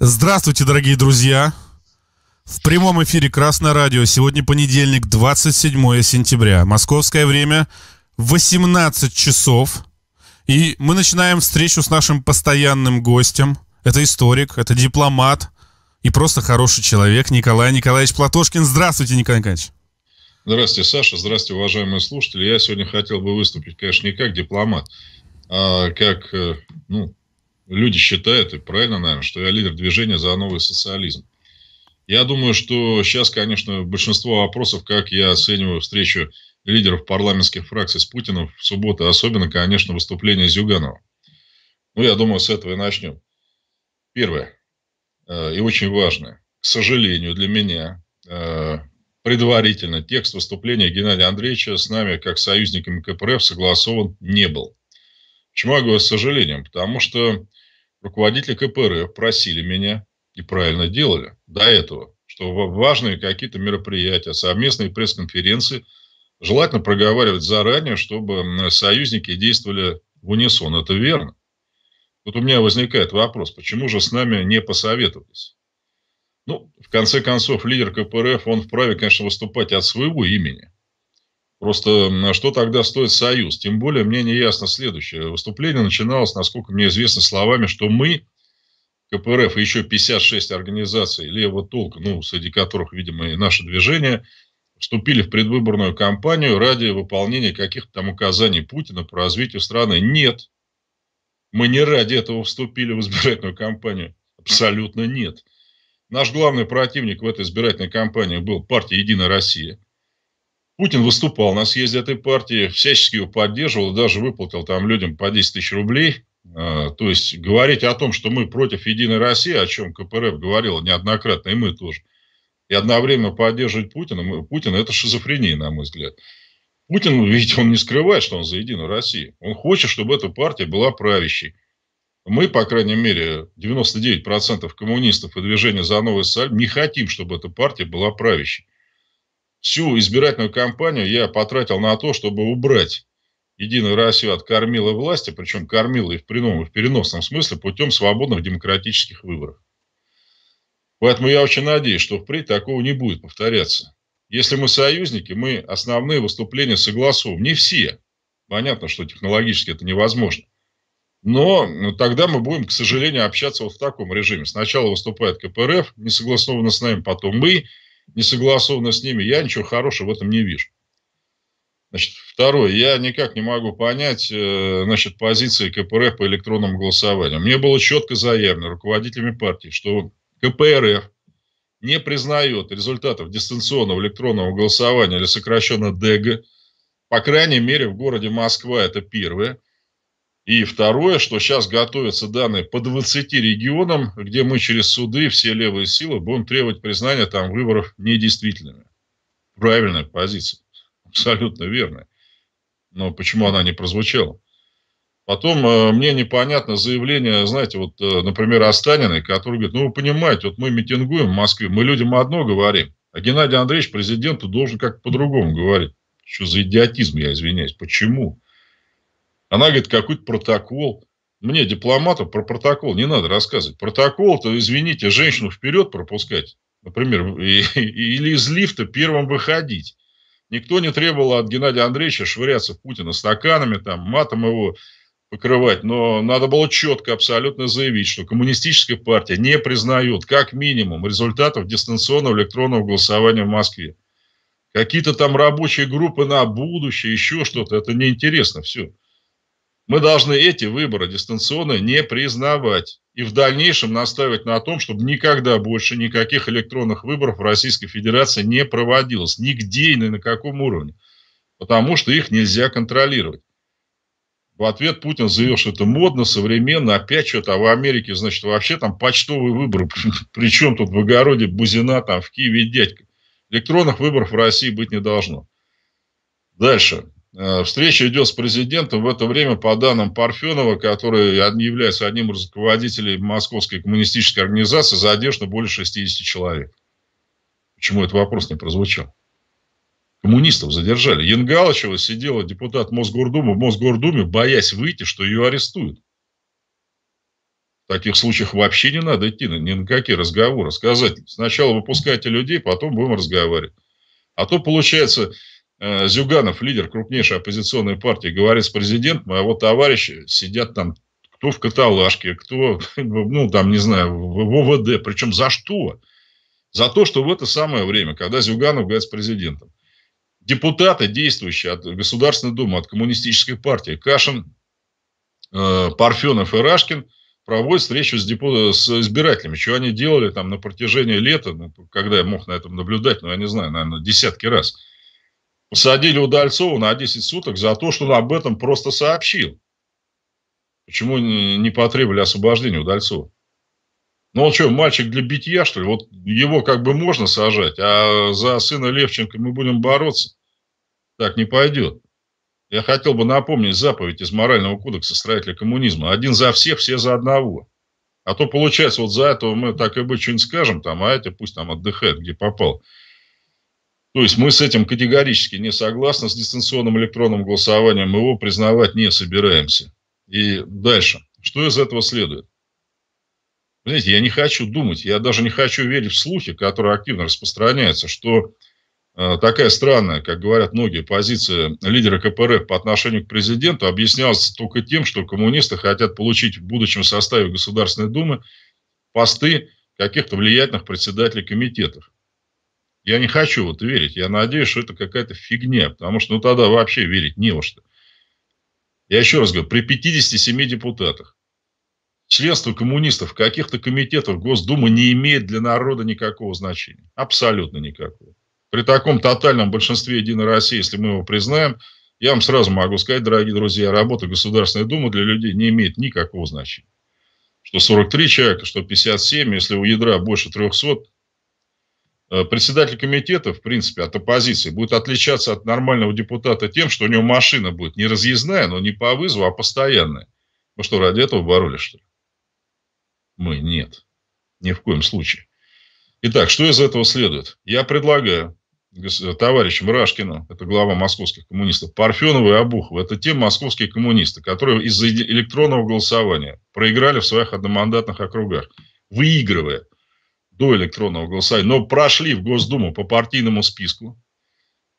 Здравствуйте, дорогие друзья! В прямом эфире Красное радио. Сегодня понедельник, 27 сентября. Московское время 18 часов. И мы начинаем встречу с нашим постоянным гостем. Это историк, это дипломат и просто хороший человек Николай Николаевич Платошкин. Здравствуйте, Николай Николаевич. Здравствуйте, Саша. Здравствуйте, уважаемые слушатели. Я сегодня хотел бы выступить, конечно, не как дипломат, а как э, ну, люди считают, и правильно, наверное, что я лидер движения за новый социализм. Я думаю, что сейчас, конечно, большинство вопросов, как я оцениваю встречу лидеров парламентских фракций с Путиным в субботу, особенно, конечно, выступление Зюганова. Ну, я думаю, с этого и начнем. Первое, э, и очень важное, к сожалению, для меня, э, предварительно текст выступления Геннадия Андреевича с нами, как союзниками КПРФ, согласован не был. Почему я говорю с сожалением? Потому что руководители КПРФ просили меня, и правильно делали до этого, что важные какие-то мероприятия, совместные пресс-конференции желательно проговаривать заранее, чтобы союзники действовали в унисон. Это верно. Вот у меня возникает вопрос, почему же с нами не посоветовались? Ну, в конце концов, лидер КПРФ, он вправе, конечно, выступать от своего имени. Просто на что тогда стоит союз? Тем более мне не ясно следующее. Выступление начиналось, насколько мне известно, словами, что мы, КПРФ и еще 56 организаций левого толка, ну, среди которых, видимо, и наше движение, вступили в предвыборную кампанию ради выполнения каких-то там указаний Путина по развитию страны. Нет. Мы не ради этого вступили в избирательную кампанию. Абсолютно нет. Наш главный противник в этой избирательной кампании был партия «Единая Россия», Путин выступал на съезде этой партии, всячески его поддерживал, даже выплатил там людям по 10 тысяч рублей. А, то есть говорить о том, что мы против Единой России, о чем КПРФ говорила неоднократно, и мы тоже, и одновременно поддерживать Путина, Путин это шизофрения, на мой взгляд. Путин, видите, он не скрывает, что он за Единую Россию. Он хочет, чтобы эта партия была правящей. Мы, по крайней мере, 99% коммунистов и движения за новый Социаль не хотим, чтобы эта партия была правящей всю избирательную кампанию я потратил на то, чтобы убрать Единую Россию от кормила власти, причем кормила и в прямом, и в переносном смысле, путем свободных демократических выборов. Поэтому я очень надеюсь, что впредь такого не будет повторяться. Если мы союзники, мы основные выступления согласуем. Не все. Понятно, что технологически это невозможно. Но ну, тогда мы будем, к сожалению, общаться вот в таком режиме. Сначала выступает КПРФ, не согласованно с нами, потом мы, не согласовано с ними, я ничего хорошего в этом не вижу. Значит, второе, я никак не могу понять, э, значит, позиции КПРФ по электронному голосованию. Мне было четко заявлено руководителями партии, что КПРФ не признает результатов дистанционного электронного голосования или сокращенно ДЭГ, по крайней мере, в городе Москва это первое. И второе, что сейчас готовятся данные по 20 регионам, где мы через суды, все левые силы, будем требовать признания там выборов недействительными. Правильная позиция. Абсолютно верная. Но почему она не прозвучала? Потом э, мне непонятно заявление, знаете, вот, э, например, Останиной, который говорит, ну, вы понимаете, вот мы митингуем в Москве, мы людям одно говорим, а Геннадий Андреевич президенту должен как-то по-другому говорить. Что за идиотизм, я извиняюсь, почему? Она говорит, какой-то протокол. Мне, дипломату, про протокол не надо рассказывать. Протокол-то, извините, женщину вперед пропускать, например, и, или из лифта первым выходить. Никто не требовал от Геннадия Андреевича швыряться в Путина стаканами, там, матом его покрывать, но надо было четко абсолютно заявить, что коммунистическая партия не признает, как минимум, результатов дистанционного электронного голосования в Москве. Какие-то там рабочие группы на будущее, еще что-то, это неинтересно все. Мы должны эти выборы дистанционно не признавать и в дальнейшем настаивать на том, чтобы никогда больше никаких электронных выборов в Российской Федерации не проводилось, нигде и ни на каком уровне, потому что их нельзя контролировать. В ответ Путин заявил, что это модно, современно, опять что-то, а в Америке, значит, вообще там почтовые выборы, причем тут в огороде Бузина, там в Киеве дядька. Электронных выборов в России быть не должно. Дальше. Э, встреча идет с президентом. В это время, по данным Парфенова, который является одним из руководителей Московской коммунистической организации, задержано более 60 человек. Почему этот вопрос не прозвучал? Коммунистов задержали. Янгалычева сидела депутат Мосгордумы в Мосгордуме, боясь выйти, что ее арестуют. В таких случаях вообще не надо идти ни на какие разговоры. Сказать, сначала выпускайте людей, потом будем разговаривать. А то получается, Э, Зюганов, лидер крупнейшей оппозиционной партии, говорит с президентом, а вот товарищи сидят там кто в каталажке, кто, ну, там, не знаю, в ВВД, Причем за что? За то, что в это самое время, когда Зюганов говорит с президентом, депутаты, действующие от Государственной Думы, от Коммунистической партии, Кашин, э, Парфенов и Рашкин, проводят встречу с, депу... с избирателями. Что они делали там на протяжении лета, ну, когда я мог на этом наблюдать, ну, я не знаю, наверное, десятки раз – Садили Удальцова на 10 суток за то, что он об этом просто сообщил. Почему не потребовали освобождения Удальцова? Ну он что, мальчик для битья, что ли? Вот его как бы можно сажать, а за сына Левченко мы будем бороться? Так не пойдет. Я хотел бы напомнить заповедь из морального кодекса строителя коммунизма. Один за всех, все за одного. А то получается, вот за этого мы так и бы что-нибудь скажем, там, а эти пусть там отдыхает, где попал. То есть мы с этим категорически не согласны, с дистанционным электронным голосованием мы его признавать не собираемся. И дальше. Что из этого следует? Знаете, я не хочу думать, я даже не хочу верить в слухи, которые активно распространяются, что э, такая странная, как говорят многие, позиция лидера КПРФ по отношению к президенту объяснялась только тем, что коммунисты хотят получить в будущем составе Государственной Думы посты каких-то влиятельных председателей комитетов. Я не хочу вот верить. Я надеюсь, что это какая-то фигня, потому что ну, тогда вообще верить не во что. Я еще раз говорю, при 57 депутатах членство коммунистов каких-то комитетов Госдумы не имеет для народа никакого значения. Абсолютно никакого. При таком тотальном большинстве Единой России, если мы его признаем, я вам сразу могу сказать, дорогие друзья, работа Государственной Думы для людей не имеет никакого значения. Что 43 человека, что 57, если у ядра больше 300, Э, председатель комитета, в принципе, от оппозиции будет отличаться от нормального депутата тем, что у него машина будет не разъездная, но не по вызову, а постоянная. Мы что, ради этого боролись, что ли? Мы нет. Ни в коем случае. Итак, что из этого следует? Я предлагаю товарищу Мрашкину, это глава московских коммунистов, Парфенову и Обухову, это те московские коммунисты, которые из-за электронного голосования проиграли в своих одномандатных округах, выигрывая – до электронного голосования, но прошли в Госдуму по партийному списку.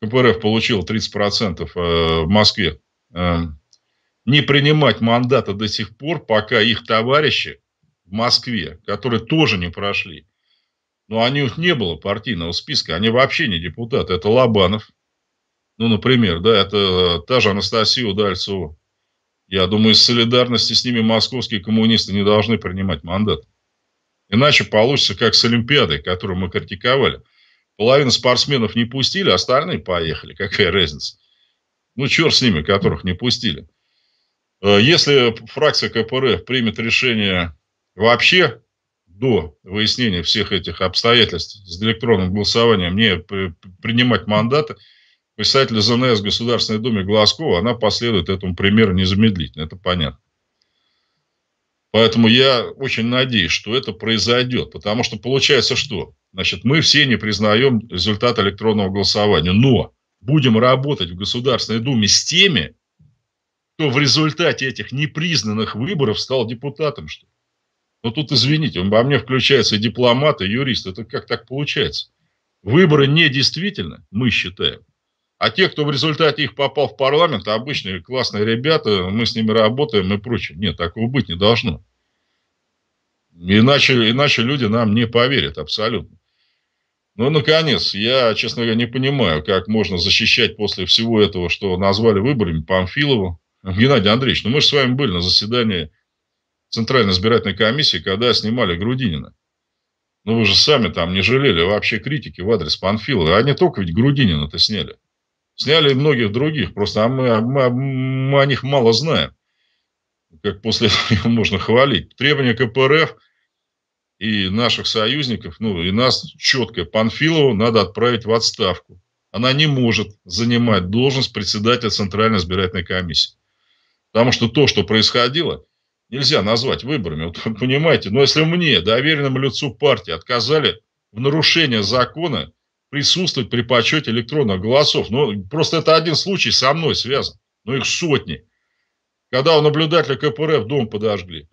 КПРФ получил 30% э, в Москве. Э, не принимать мандата до сих пор, пока их товарищи в Москве, которые тоже не прошли, но они у них не было партийного списка, они вообще не депутаты. Это Лобанов, ну, например, да, это э, та же Анастасия Удальцова. Я думаю, из солидарности с ними московские коммунисты не должны принимать мандат. Иначе получится как с Олимпиадой, которую мы критиковали. Половину спортсменов не пустили, остальные поехали. Какая разница? Ну, черт с ними, которых не пустили. Э, если фракция КПРФ примет решение вообще до выяснения всех этих обстоятельств с электронным голосованием не принимать мандаты, представитель ЗНС в Государственной Думы Глазкова, она последует этому примеру незамедлительно, это понятно. Поэтому я очень надеюсь, что это произойдет. Потому что получается что? Значит, мы все не признаем результат электронного голосования. Но будем работать в Государственной Думе с теми, кто в результате этих непризнанных выборов стал депутатом, что ли. Но тут, извините, во мне включаются и дипломаты, и юристы. Это как так получается? Выборы недействительны, мы считаем. А те, кто в результате их попал в парламент, обычные классные ребята, мы с ними работаем и прочее. Нет, такого быть не должно. Иначе, иначе люди нам не поверят абсолютно. Ну, наконец, я, честно говоря, не понимаю, как можно защищать после всего этого, что назвали выборами Памфилову. Геннадий Андреевич, ну мы же с вами были на заседании Центральной избирательной комиссии, когда снимали Грудинина. Ну вы же сами там не жалели вообще критики в адрес Панфилова. Они только ведь Грудинина-то сняли. Сняли и многих других, просто а мы, а мы, а мы о них мало знаем. Как после этого можно хвалить. Требования КПРФ и наших союзников, ну и нас четко, Панфилову надо отправить в отставку. Она не может занимать должность председателя Центральной избирательной комиссии. Потому что то, что происходило, нельзя назвать выборами. Вот, понимаете, но если мне, доверенному лицу партии, отказали в нарушение закона присутствовать при подсчете электронных голосов. Ну, просто это один случай со мной связан. Ну, их сотни. Когда у наблюдателя КПРФ дом подожгли.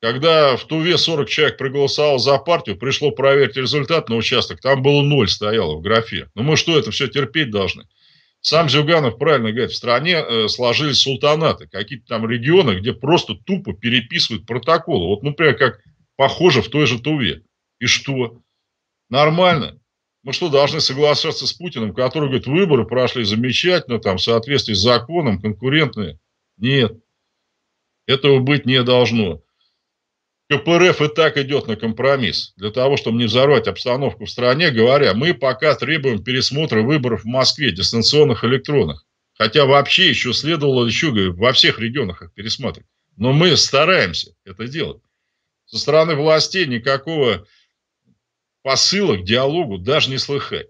Когда в Туве 40 человек проголосовал за партию, пришло проверить результат на участок, там было ноль стояло в графе. но ну, мы что, это все терпеть должны? Сам Зюганов правильно говорит, в стране э, сложились султанаты, какие-то там регионы, где просто тупо переписывают протоколы. Вот, например, как похоже в той же Туве. И что? Нормально мы что, должны соглашаться с Путиным, который говорит, выборы прошли замечательно, там, в соответствии с законом, конкурентные? Нет. Этого быть не должно. КПРФ и так идет на компромисс. Для того, чтобы не взорвать обстановку в стране, говоря, мы пока требуем пересмотра выборов в Москве, дистанционных электронных. Хотя вообще еще следовало еще говорю, во всех регионах их пересматривать. Но мы стараемся это делать. Со стороны властей никакого посылок диалогу даже не слыхать.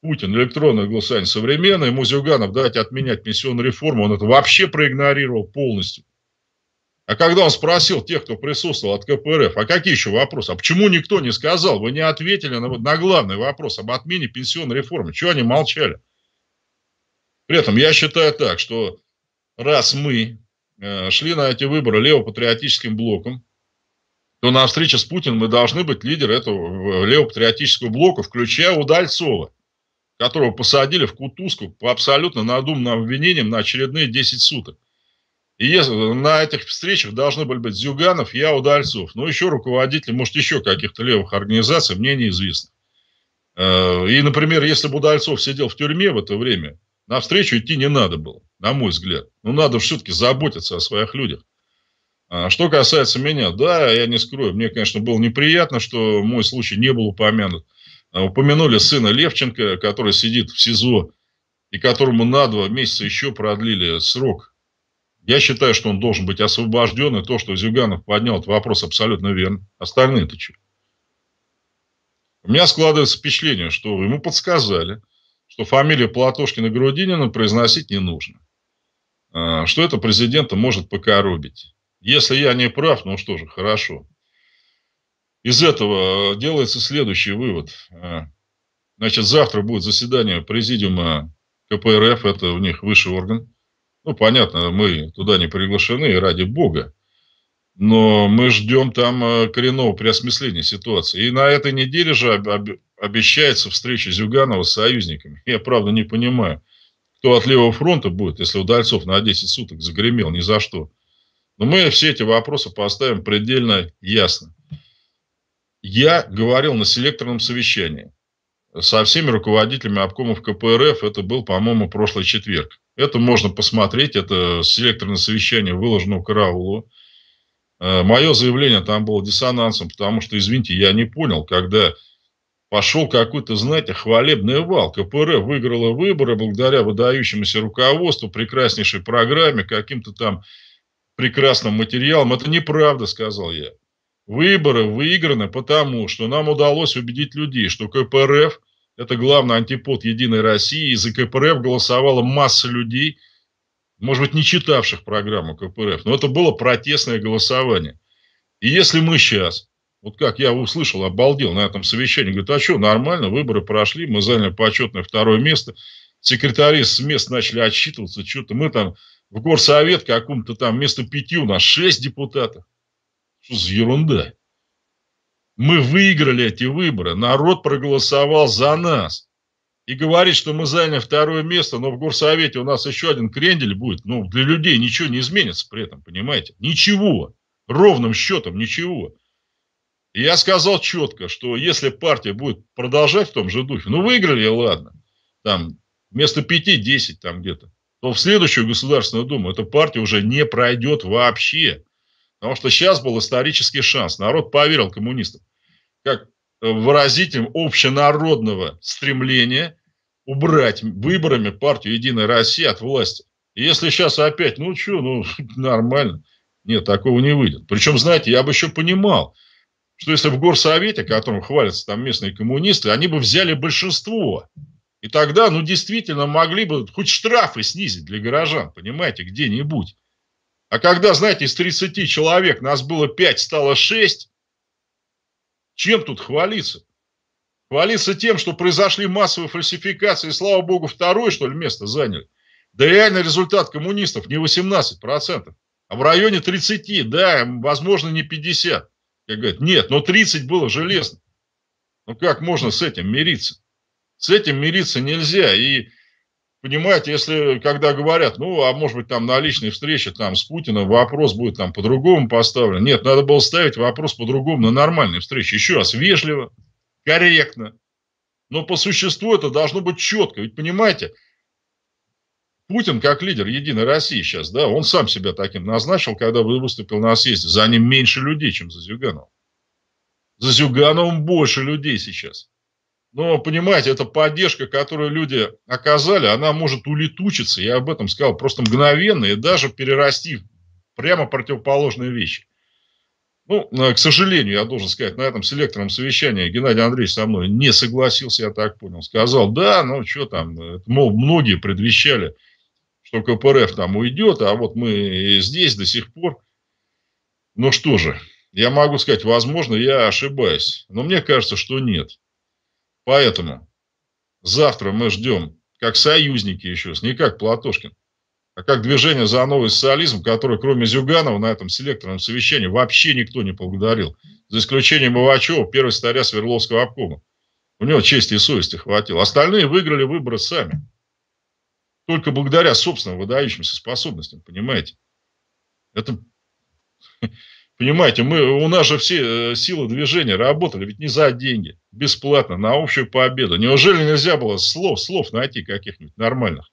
Путин, электронное голосование современное, ему Зюганов, давайте отменять пенсионную реформу, он это вообще проигнорировал полностью. А когда он спросил тех, кто присутствовал от КПРФ, а какие еще вопросы? А почему никто не сказал? Вы не ответили на, на главный вопрос об отмене пенсионной реформы. Чего они молчали? При этом я считаю так, что раз мы э, шли на эти выборы левопатриотическим блоком, то ну, на встрече с Путиным мы должны быть лидер этого э, левопатриотического блока, включая Удальцова, которого посадили в Кутузку по абсолютно надумным обвинениям на очередные 10 суток. И на этих встречах должны были быть Зюганов, я, Удальцов, ну, еще руководители, может, еще каких-то левых организаций, мне неизвестно. Э, и, например, если бы Удальцов сидел в тюрьме в это время, на встречу идти не надо было, на мой взгляд. Но ну, надо все-таки заботиться о своих людях. А что касается меня, да, я не скрою, мне, конечно, было неприятно, что мой случай не был упомянут. А, упомянули сына Левченко, который сидит в СИЗО и которому на два месяца еще продлили срок. Я считаю, что он должен быть освобожден, и то, что Зюганов поднял этот вопрос, абсолютно верно. Остальные-то что? У меня складывается впечатление, что ему подсказали, что фамилию Платошкина-Грудинина произносить не нужно. А, что это президента может покоробить. Если я не прав, ну что же, хорошо. Из этого э, делается следующий вывод. Э, значит, завтра будет заседание президиума КПРФ, это у них высший орган. Ну, понятно, мы туда не приглашены, ради бога. Но мы ждем там э, коренного преосмысления ситуации. И на этой неделе же обещается встреча Зюганова с союзниками. Я, правда, не понимаю, кто от левого фронта будет, если Удальцов на 10 суток загремел ни за что. Но мы все эти вопросы поставим предельно ясно. Я говорил на селекторном совещании со всеми руководителями обкомов КПРФ. Это был, по-моему, прошлый четверг. Это можно посмотреть. Это селекторное совещание выложено в караулу. Э, мое заявление там было диссонансом, потому что, извините, я не понял, когда пошел какой-то, знаете, хвалебный вал. КПРФ выиграла выборы благодаря выдающемуся руководству, прекраснейшей программе, каким-то там прекрасным материалом. Это неправда, сказал я. Выборы выиграны потому, что нам удалось убедить людей, что КПРФ – это главный антипод Единой России, и за КПРФ голосовала масса людей, может быть, не читавших программу КПРФ, но это было протестное голосование. И если мы сейчас, вот как я услышал, обалдел на этом совещании, говорит, а что, нормально, выборы прошли, мы заняли почетное второе место, секретари с мест начали отсчитываться, что-то мы там в горсовет каком-то там вместо пяти у нас шесть депутатов. Что за ерунда? Мы выиграли эти выборы, народ проголосовал за нас. И говорит, что мы заняли второе место, но в горсовете у нас еще один крендель будет. Ну, для людей ничего не изменится при этом, понимаете? Ничего. Ровным счетом ничего. И я сказал четко, что если партия будет продолжать в том же духе, ну, выиграли, ладно. Там вместо пяти десять там где-то то в следующую Государственную Думу эта партия уже не пройдет вообще. Потому что сейчас был исторический шанс. Народ поверил коммунистам. Как э, выразителям общенародного стремления убрать выборами партию Единой России от власти. И если сейчас опять, ну что, ну нормально. Нет, такого не выйдет. Причем, знаете, я бы еще понимал, что если в Горсовете, которым хвалятся там местные коммунисты, они бы взяли большинство. И тогда, ну, действительно, могли бы хоть штрафы снизить для горожан, понимаете, где-нибудь. А когда, знаете, из 30 человек нас было 5, стало 6, чем тут хвалиться? Хвалиться тем, что произошли массовые фальсификации, и, слава богу, второе, что ли, место заняли. Да реально результат коммунистов не 18%, а в районе 30, да, возможно, не 50. Как говорят, нет, но 30 было железно. Ну как можно с этим мириться? С этим мириться нельзя. И Понимаете, если, когда говорят, ну, а может быть, там на личной встрече там с Путиным вопрос будет там по-другому поставлен. Нет, надо было ставить вопрос по-другому на нормальной встрече. Еще раз, вежливо, корректно. Но по существу это должно быть четко. Ведь понимаете, Путин как лидер Единой России сейчас, да, он сам себя таким назначил, когда выступил на съезде. За ним меньше людей, чем за Зюгановым. За Зюгановым больше людей сейчас. Но, понимаете, эта поддержка, которую люди оказали, она может улетучиться, я об этом сказал, просто мгновенно и даже перерасти прямо противоположные вещи. Ну, э, к сожалению, я должен сказать, на этом селекторном совещании Геннадий Андреевич со мной не согласился, я так понял. Сказал, да, ну что там, э, это, мол, многие предвещали, что КПРФ там уйдет, а вот мы здесь до сих пор. Ну что же, я могу сказать, возможно, я ошибаюсь, но мне кажется, что нет. Поэтому завтра мы ждем как союзники еще, не как Платошкин, а как движение за новый социализм, которое кроме Зюганова на этом селекторном совещании вообще никто не поблагодарил. За исключением Ивачева, первого старя Свердловского обкома. У него чести и совести хватило. Остальные выиграли выборы сами. Только благодаря собственным выдающимся способностям, понимаете? Это Понимаете, мы, у нас же все э, силы движения работали, ведь не за деньги, бесплатно, на общую победу. Неужели нельзя было слов, слов найти каких-нибудь нормальных?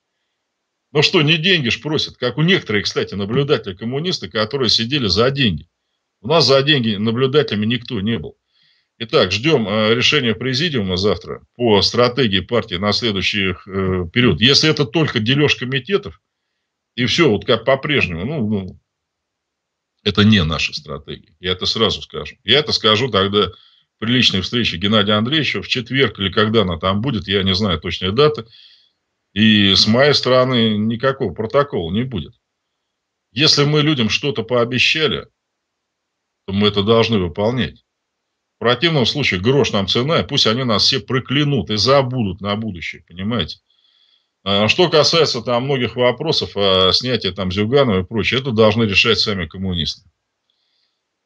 Ну что, не деньги ж просят, как у некоторых, кстати, наблюдателей-коммунисты, которые сидели за деньги. У нас за деньги наблюдателями никто не был. Итак, ждем э, решения президиума завтра по стратегии партии на следующий э, период. Если это только дележ комитетов, и все вот как по-прежнему, ну, ну это не наша стратегия. Я это сразу скажу. Я это скажу тогда при личной встрече Геннадия Андреевича в четверг или когда она там будет, я не знаю точной даты. И с моей стороны никакого протокола не будет. Если мы людям что-то пообещали, то мы это должны выполнять. В противном случае грош нам цена, пусть они нас все проклянут и забудут на будущее, понимаете? А, что касается там многих вопросов а, снятия там Зюганова и прочее, это должны решать сами коммунисты.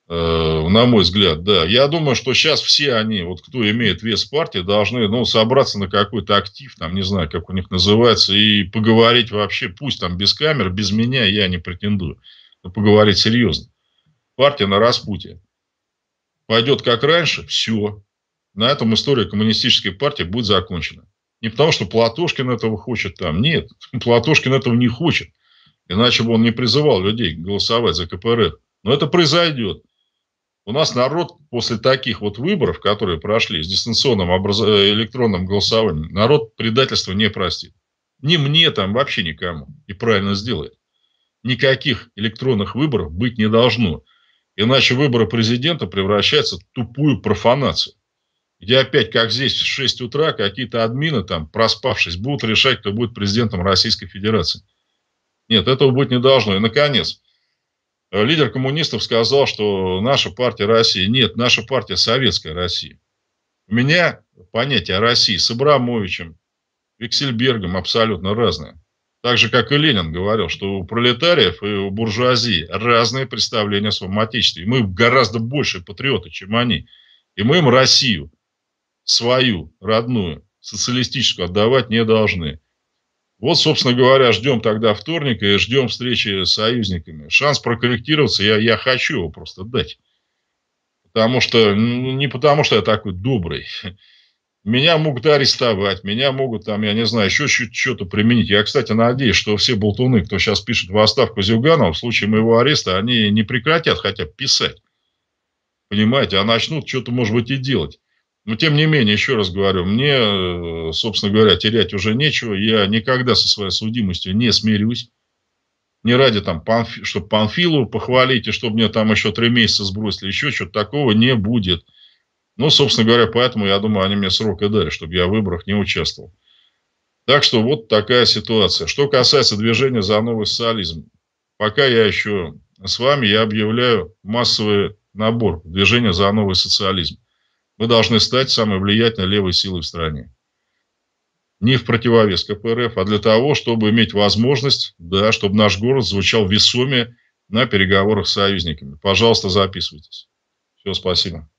Э, на мой взгляд, да. Я думаю, что сейчас все они, вот кто имеет вес партии, должны ну, собраться на какой-то актив, там, не знаю, как у них называется, и поговорить вообще, пусть там без камер, без меня, я не претендую. Но поговорить серьезно. Партия на распутье. Пойдет как раньше, все. На этом история коммунистической партии будет закончена. Не потому, что Платошкин этого хочет там. Нет, Платошкин этого не хочет. Иначе бы он не призывал людей голосовать за КПРФ. Но это произойдет. У нас народ после таких вот выборов, которые прошли с дистанционным образ... электронным голосованием, народ предательства не простит. Ни мне там, вообще никому. И правильно сделает. Никаких электронных выборов быть не должно. Иначе выборы президента превращаются в тупую профанацию где опять, как здесь, в 6 утра какие-то админы там, проспавшись, будут решать, кто будет президентом Российской Федерации. Нет, этого быть не должно. И, наконец, лидер коммунистов сказал, что наша партия России. Нет, наша партия Советская Россия. У меня понятие о России с Абрамовичем, Виксельбергом абсолютно разное. Так же, как и Ленин говорил, что у пролетариев и у буржуазии разные представления о своем отечестве. И мы гораздо больше патриоты, чем они. И мы им Россию свою, родную, социалистическую отдавать не должны. Вот, собственно говоря, ждем тогда вторника и ждем встречи с союзниками. Шанс прокорректироваться я, я хочу его просто дать. Потому что, ну, не потому что я такой добрый. Меня могут арестовать, меня могут там, я не знаю, еще что-то применить. Я, кстати, надеюсь, что все болтуны, кто сейчас пишет в отставку Зюганова, в случае моего ареста, они не прекратят хотя бы писать. Понимаете, а начнут что-то, может быть, и делать. Но, тем не менее, еще раз говорю, мне, э, собственно говоря, терять уже нечего. Я никогда со своей судимостью не смирюсь. Не ради там, панфи, чтобы Панфилу похвалить, и чтобы мне там еще три месяца сбросили, еще что-то такого не будет. Ну, собственно говоря, поэтому, я думаю, они мне срок и дали, чтобы я в выборах не участвовал. Так что вот такая ситуация. Что касается движения за новый социализм, пока я еще с вами, я объявляю массовый набор движения за новый социализм. Мы должны стать самой влиятельной левой силой в стране. Не в противовес КПРФ, а для того, чтобы иметь возможность, да, чтобы наш город звучал весомее на переговорах с союзниками. Пожалуйста, записывайтесь. Все, спасибо.